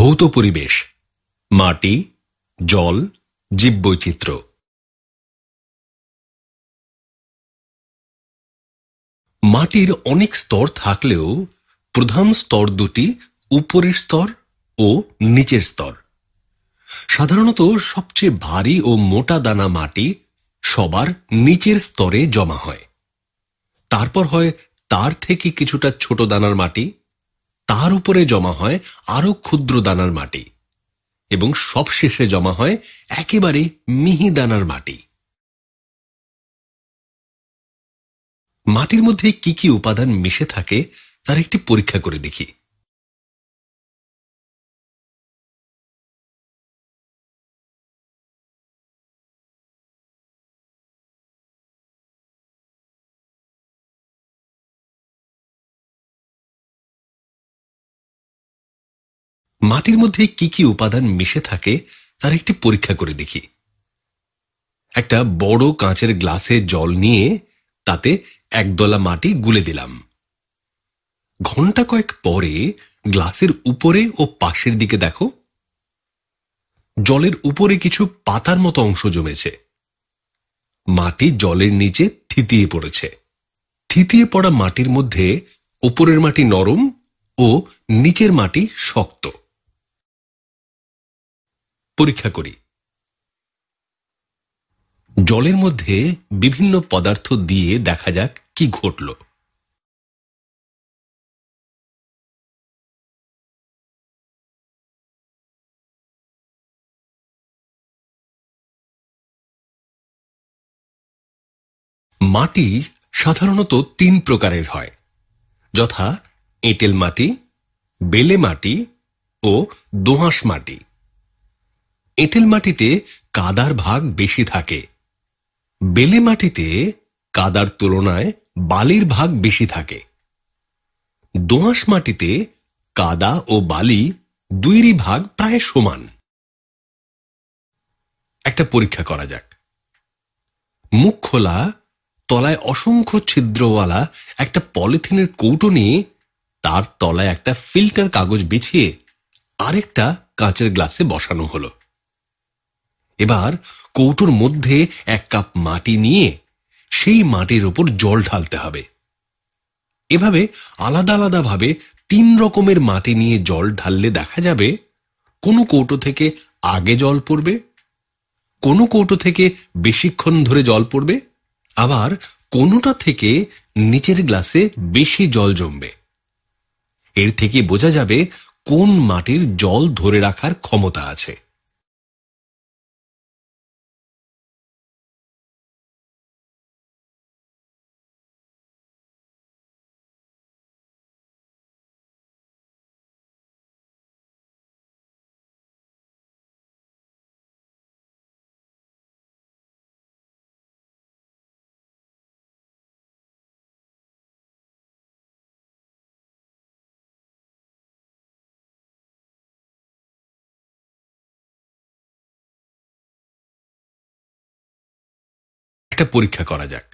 ভৌত পরিবেশ মাটি জল জীববৈচিত্র্য মাটির অনেক স্তর থাকলেও প্রধান স্তর দুটি উপরের স্তর ও নিচের স্তর সাধারণত সবচেয়ে ভারী ও মোটা দানা মাটি সবার নিচের স্তরে জমা হয় তারপর হয় তার থেকে কিছুটা ছোট দানার মাটি তার উপরে জমা হয় আরও ক্ষুদ্র দানার মাটি এবং সবশেষে জমা হয় একেবারে মিহি দানার মাটি মাটির মধ্যে কি কি উপাদান মিশে থাকে তার একটি পরীক্ষা করে দেখি মাটির মধ্যে কি কি উপাদান মিশে থাকে তার একটি পরীক্ষা করে দেখি একটা বড় কাঁচের গ্লাসে জল নিয়ে তাতে একদলা মাটি গুলে দিলাম ঘন্টা কয়েক পরে গ্লাসের উপরে ও পাশের দিকে দেখো জলের উপরে কিছু পাতার মতো অংশ জমেছে মাটি জলের নিচে থিতিয়ে পড়েছে থিতিয়ে পড়া মাটির মধ্যে উপরের মাটি নরম ও নিচের মাটি শক্ত পরীক্ষা করি জলের মধ্যে বিভিন্ন পদার্থ দিয়ে দেখা যাক কি ঘটল মাটি সাধারণত তিন প্রকারের হয় যথা এঁটেল মাটি বেলে মাটি ও দোঁয়াশ মাটি এঁটেল মাটিতে কাদার ভাগ বেশি থাকে বেলে মাটিতে কাদার তুলনায় বালির ভাগ বেশি থাকে দোঁয়াশ মাটিতে কাদা ও বালি দুইরই ভাগ প্রায় সমান একটা পরীক্ষা করা যাক মুখ খোলা তলায় অসংখ্য ছিদ্রওয়ালা একটা পলিথিনের কৌটো নিয়ে তার তলায় একটা ফিল্টার কাগজ বিছিয়ে আরেকটা কাঁচের গ্লাসে বসানো হলো এবার কৌটোর মধ্যে এক কাপ মাটি নিয়ে সেই মাটির ওপর জল ঢালতে হবে এভাবে আলাদা আলাদাভাবে তিন রকমের মাটি নিয়ে জল ঢাললে দেখা যাবে কোনো কৌটো থেকে আগে জল পড়বে কোনো কৌটো থেকে বেশিক্ষণ ধরে জল পড়বে আবার কোনোটা থেকে নিচের গ্লাসে বেশি জল জমবে এর থেকে বোঝা যাবে কোন মাটির জল ধরে রাখার ক্ষমতা আছে একটা পরীক্ষা করা যাক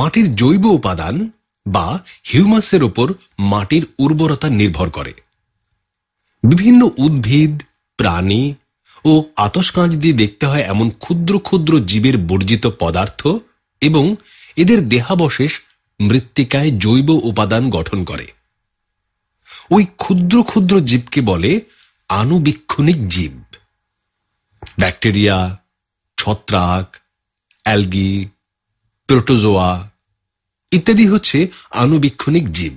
মাটির জৈব উপাদান বা হিউমাসের ওপর মাটির উর্বরতা নির্ভর করে বিভিন্ন উদ্ভিদ প্রাণী ও আতসকাঁচ দিয়ে দেখতে হয় এমন ক্ষুদ্র ক্ষুদ্র জীবের বর্জিত পদার্থ এবং এদের দেহাবশেষ মৃত্তিকায় জৈব উপাদান গঠন করে ওই ক্ষুদ্র ক্ষুদ্র জীবকে বলে আনুবীক্ষণিক জীব ব্যাকটেরিয়া ছত্রাক অ্যালগি প্রোটোজোয়া ইত্যাদি হচ্ছে আনুবীক্ষণিক জীব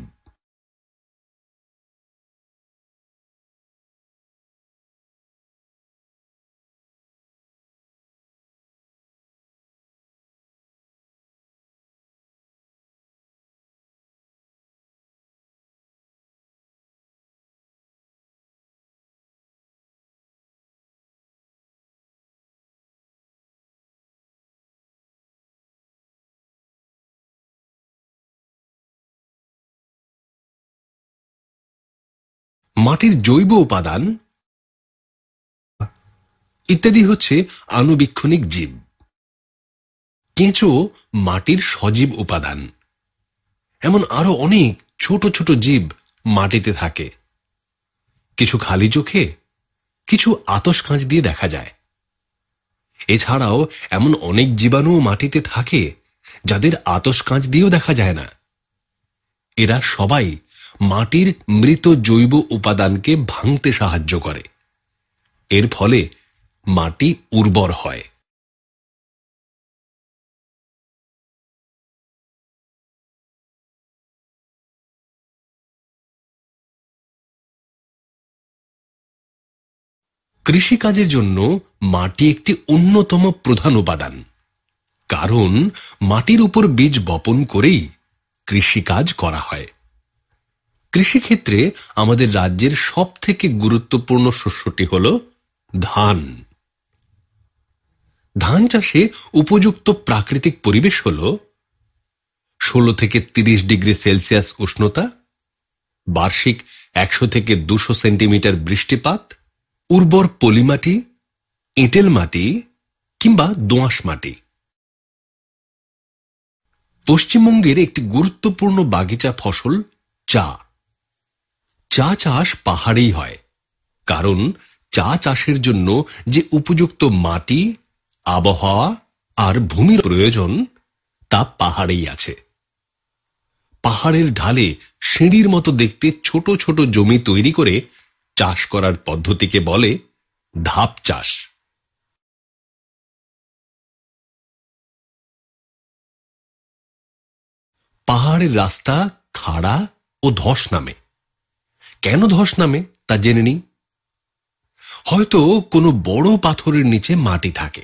মাটির জৈব উপাদান ইত্যাদি হচ্ছে আনুবীক্ষণিক জীব কেঁচো মাটির সজীব উপাদান এমন আরো অনেক ছোট ছোট জীব মাটিতে থাকে কিছু খালি চোখে কিছু আতস কাঁচ দিয়ে দেখা যায় এছাড়াও এমন অনেক জীবাণু মাটিতে থাকে যাদের আতস কাঁচ দিয়েও দেখা যায় না এরা সবাই মাটির মৃত জৈব উপাদানকে ভাঙতে সাহায্য করে এর ফলে মাটি উর্বর হয় কৃষিকাজের জন্য মাটি একটি অন্যতম প্রধান উপাদান কারণ মাটির উপর বীজ বপন করেই কৃষিকাজ করা হয় কৃষিক্ষেত্রে আমাদের রাজ্যের সবথেকে গুরুত্বপূর্ণ শস্যটি হল ধান ধান চাষে উপযুক্ত প্রাকৃতিক পরিবেশ হল ষোলো থেকে ৩০ ডিগ্রি সেলসিয়াস উষ্ণতা বার্ষিক একশো থেকে দুশো সেন্টিমিটার বৃষ্টিপাত উর্বর পলিমাটি এঁটেল মাটি কিংবা দোঁয়াশ মাটি পশ্চিমবঙ্গের একটি গুরুত্বপূর্ণ বাগিচা ফসল চা চা চাষ পাহাড়েই হয় কারণ চা চাষের জন্য যে উপযুক্ত মাটি আবহাওয়া আর ভূমির প্রয়োজন তা পাহাড়েই আছে পাহাড়ের ঢালে সিঁড়ির মতো দেখতে ছোট ছোট জমি তৈরি করে চাষ করার পদ্ধতিকে বলে ধাপ চাষ পাহাড়ের রাস্তা খাড়া ও ধস নামে কেন ধস নামে তা জেনে নি হয়তো কোনো বড় পাথরের নিচে মাটি থাকে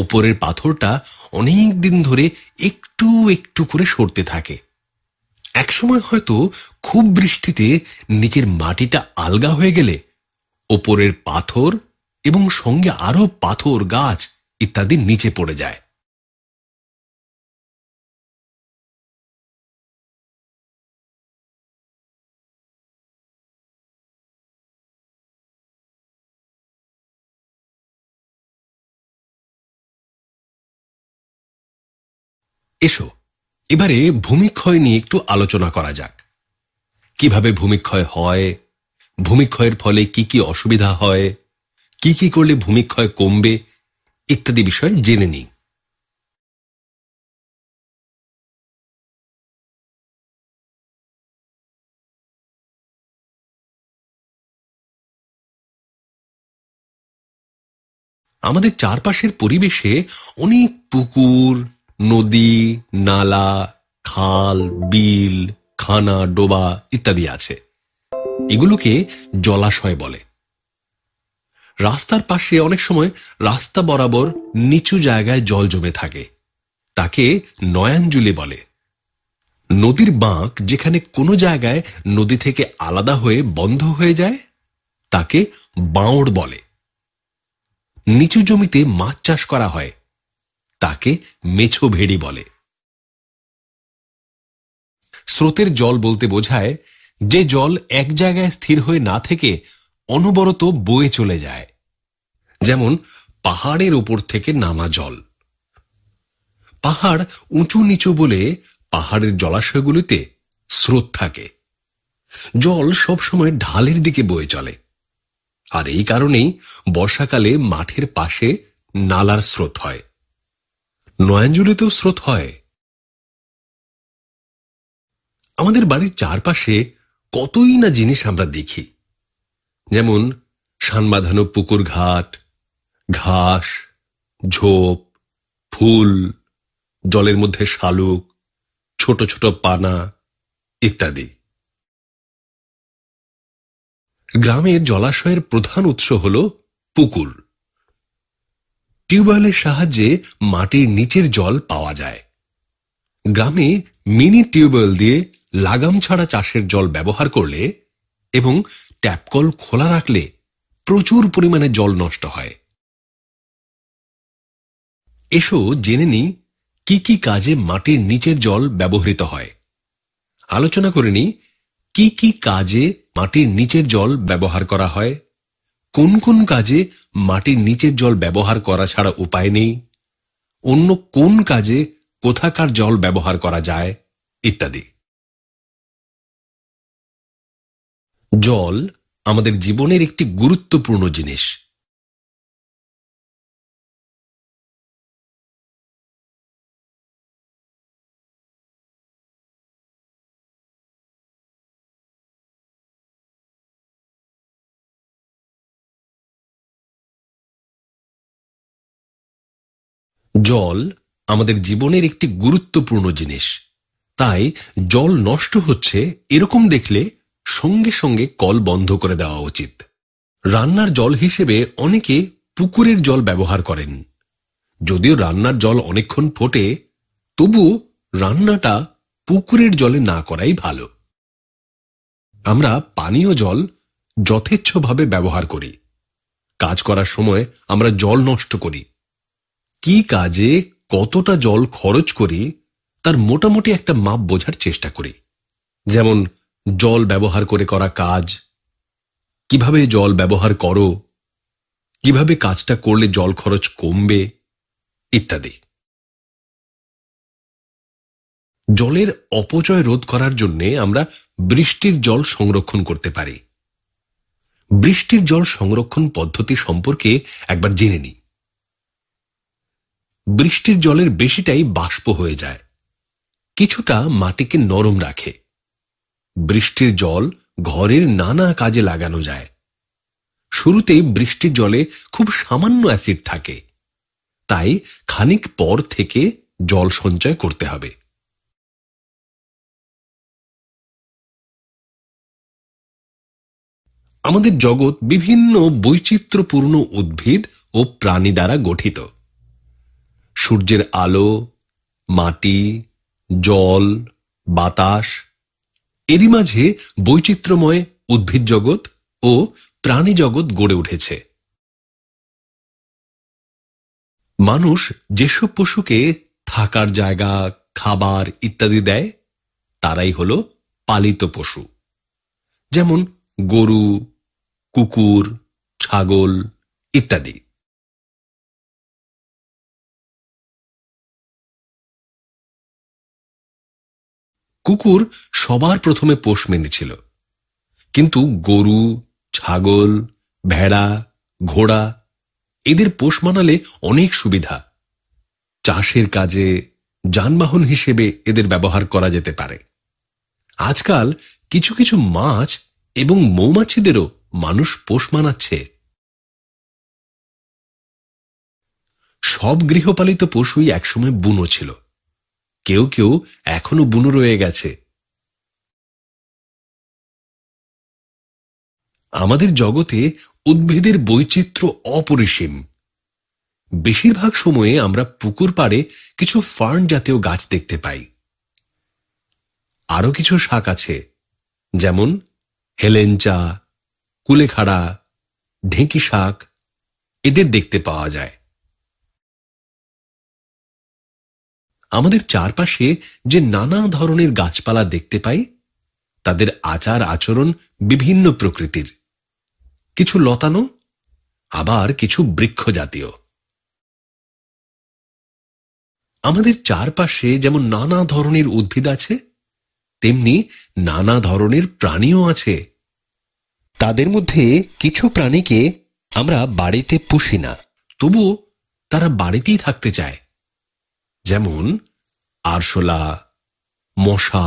ওপরের পাথরটা অনেক দিন ধরে একটু একটু করে সরতে থাকে একসময় হয়তো খুব বৃষ্টিতে নিচের মাটিটা আলগা হয়ে গেলে ওপরের পাথর এবং সঙ্গে আরো পাথর গাছ ইত্যাদি নিচে পড়ে যায় এসো এবারে ভূমিক্ষয় নিয়ে একটু আলোচনা করা যাক কিভাবে ভূমিক্ষয় হয় ভূমিক্ষয়ের ফলে কি কি অসুবিধা হয় কি কি করলে ভূমিক্ষয় কমবে ইত্যাদি বিষয় জেনে নিই আমাদের চারপাশের পরিবেশে অনেক পুকুর নদী নালা খাল বিল খানা ডোবা ইত্যাদি আছে এগুলোকে জলাশয় বলে রাস্তার পাশে অনেক সময় রাস্তা বরাবর নিচু জায়গায় জল জমে থাকে তাকে নয়াঞ্জুলি বলে নদীর বাঁক যেখানে কোনো জায়গায় নদী থেকে আলাদা হয়ে বন্ধ হয়ে যায় তাকে বাঁড় বলে নিচু জমিতে মাছ চাষ করা হয় তাকে মেছো ভেড়ি বলে স্রোতের জল বলতে বোঝায় যে জল এক জায়গায় স্থির হয়ে না থেকে অনবরত বয়ে চলে যায় যেমন পাহাড়ের ওপর থেকে নামা জল পাহাড় উঁচু নিচু বলে পাহাড়ের জলাশয়গুলিতে স্রোত থাকে জল সবসময় ঢালের দিকে বয়ে চলে আর এই কারণেই বর্ষাকালে মাঠের পাশে নালার স্রোত হয় নয়াঞ্জলিতেও স্রোত হয় আমাদের বাড়ির চারপাশে কতই না জিনিস আমরা দেখি যেমন সান বাঁধানো পুকুর ঘাট ঘাস ঝোপ ফুল জলের মধ্যে শালুক ছোট ছোট পানা ইত্যাদি গ্রামের জলাশয়ের প্রধান উৎস হল পুকুর টিউবওয়েলের সাহায্যে মাটির নিচের জল পাওয়া যায় গ্রামে মিনি টিউবওয়েল দিয়ে লাগাম ছাড়া চাষের জল ব্যবহার করলে এবং ট্যাপকল খোলা রাখলে প্রচুর পরিমাণে জল নষ্ট হয় এসো জেনে নিই কি কি কাজে মাটির নিচের জল ব্যবহৃত হয় আলোচনা করে নিই কি কি কাজে মাটির নিচের জল ব্যবহার করা হয় কোন কোন কাজে মাটির নিচের জল ব্যবহার করা ছাড়া উপায় নেই অন্য কোন কাজে কোথাকার জল ব্যবহার করা যায় ইত্যাদি জল আমাদের জীবনের একটি গুরুত্বপূর্ণ জিনিস জল আমাদের জীবনের একটি গুরুত্বপূর্ণ জিনিস তাই জল নষ্ট হচ্ছে এরকম দেখলে সঙ্গে সঙ্গে কল বন্ধ করে দেওয়া উচিত রান্নার জল হিসেবে অনেকে পুকুরের জল ব্যবহার করেন যদিও রান্নার জল অনেকক্ষণ ফোটে তবুও রান্নাটা পুকুরের জলে না করাই ভালো আমরা পানীয় জল যথেচ্ছভাবে ব্যবহার করি কাজ করার সময় আমরা জল নষ্ট করি কি কাজে কতটা জল খরচ করি তার মোটামুটি একটা মাপ বোঝার চেষ্টা করি যেমন জল ব্যবহার করে করা কাজ কিভাবে জল ব্যবহার করো কিভাবে কাজটা করলে জল খরচ কমবে ইত্যাদি জলের অপচয় রোধ করার জন্য আমরা বৃষ্টির জল সংরক্ষণ করতে পারি বৃষ্টির জল সংরক্ষণ পদ্ধতি সম্পর্কে একবার জেনে নিই বৃষ্টির জলের বেশিটাই বাষ্প হয়ে যায় কিছুটা মাটিকে নরম রাখে বৃষ্টির জল ঘরের নানা কাজে লাগানো যায় শুরুতে বৃষ্টির জলে খুব সামান্য অ্যাসিড থাকে তাই খানিক পর থেকে জল সঞ্চয় করতে হবে আমাদের জগৎ বিভিন্ন বৈচিত্র্যপূর্ণ উদ্ভিদ ও প্রাণী দ্বারা গঠিত সূর্যের আলো মাটি জল বাতাস এরই মাঝে বৈচিত্র্যময় উদ্ভিদ জগৎ ও প্রাণী জগৎ গড়ে উঠেছে মানুষ যেসব পশুকে থাকার জায়গা খাবার ইত্যাদি দেয় তারাই হল পালিত পশু যেমন গরু কুকুর ছাগল ইত্যাদি কুকুর সবার প্রথমে পোষ মেনেছিল কিন্তু গরু ছাগল ভেড়া ঘোড়া এদের পোষ মানালে অনেক সুবিধা চাষের কাজে যানবাহন হিসেবে এদের ব্যবহার করা যেতে পারে আজকাল কিছু কিছু মাছ এবং মৌমাছিদেরও মানুষ পোষ মানাচ্ছে সব গৃহপালিত পশুই একসময় বুনো ছিল কেউ কেউ এখনো বুনো রয়ে গেছে আমাদের জগতে উদ্ভিদের বৈচিত্র্য অপরিসীম বেশিরভাগ সময়ে আমরা পুকুর পাড়ে কিছু ফার্ন জাতীয় গাছ দেখতে পাই আরও কিছু শাক আছে যেমন হেলেঞ্চা কুলেখাড়া ঢেঁকি শাক এদের দেখতে পাওয়া যায় আমাদের চারপাশে যে নানা ধরনের গাছপালা দেখতে পাই তাদের আচার আচরণ বিভিন্ন প্রকৃতির কিছু লতানো আবার কিছু বৃক্ষ জাতীয় আমাদের চারপাশে যেমন নানা ধরনের উদ্ভিদ আছে তেমনি নানা ধরনের প্রাণীও আছে তাদের মধ্যে কিছু প্রাণীকে আমরা বাড়িতে পুষি না তবু তারা বাড়িতেই থাকতে চায় যেমন আরশোলা মশা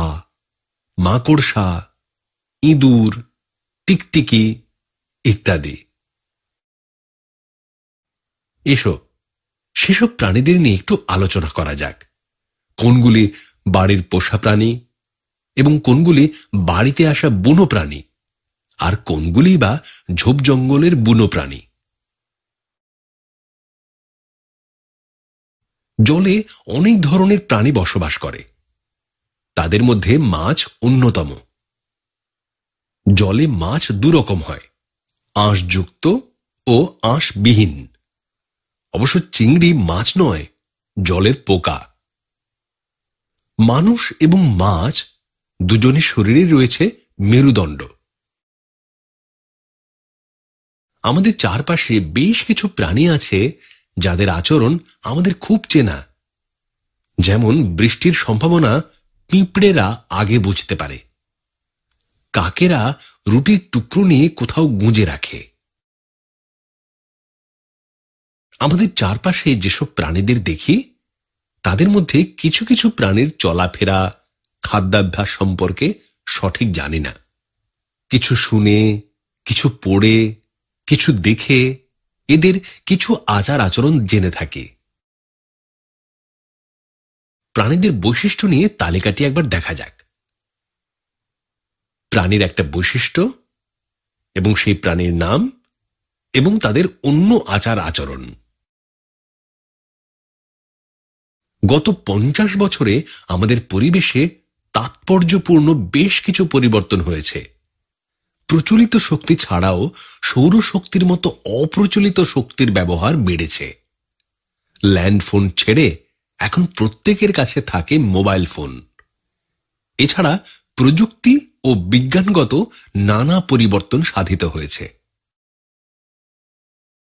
মাকড়সা ইঁদুর টিকটিকি ইত্যাদি এসো সেসব প্রাণীদের নিয়ে একটু আলোচনা করা যাক কোনগুলি বাড়ির পোষা প্রাণী এবং কোনগুলি বাড়িতে আসা বুনো প্রাণী আর কোনগুলি বা ঝোপ জঙ্গলের বুনো প্রাণী জলে অনেক ধরনের প্রাণী বসবাস করে তাদের মধ্যে মাছ অন্যতম জলে মাছ দুরকম হয় আঁশযুক্ত ও আঁশবিহীন অবশ্য চিংড়ি মাছ নয় জলের পোকা মানুষ এবং মাছ দুজনের শরীরে রয়েছে মেরুদণ্ড আমাদের চারপাশে বেশ কিছু প্রাণী আছে যাদের আচরণ আমাদের খুব চেনা যেমন বৃষ্টির সম্ভাবনা পিঁপড়েরা আগে বুঝতে পারে কাকেরা রুটির টুকরো নিয়ে কোথাও গুঁজে রাখে আমাদের চারপাশে যেসব প্রাণীদের দেখি তাদের মধ্যে কিছু কিছু প্রাণীর চলাফেরা খাদ্যাভ্যাস সম্পর্কে সঠিক জানি না কিছু শুনে কিছু পড়ে কিছু দেখে এদের কিছু আচার আচরণ জেনে থাকি প্রাণীদের বৈশিষ্ট্য নিয়ে তালিকাটি একবার দেখা যাক প্রাণীর একটা বৈশিষ্ট্য এবং সেই প্রাণীর নাম এবং তাদের অন্য আচার আচরণ গত পঞ্চাশ বছরে আমাদের পরিবেশে তাৎপর্যপূর্ণ বেশ কিছু পরিবর্তন হয়েছে প্রচলিত শক্তি ছাড়াও সৌরশক্তির মতো অপ্রচলিত শক্তির ব্যবহার বেড়েছে ল্যান্ডফোন ছেড়ে এখন প্রত্যেকের কাছে থাকে মোবাইল ফোন এছাড়া প্রযুক্তি ও বিজ্ঞানগত নানা পরিবর্তন সাধিত হয়েছে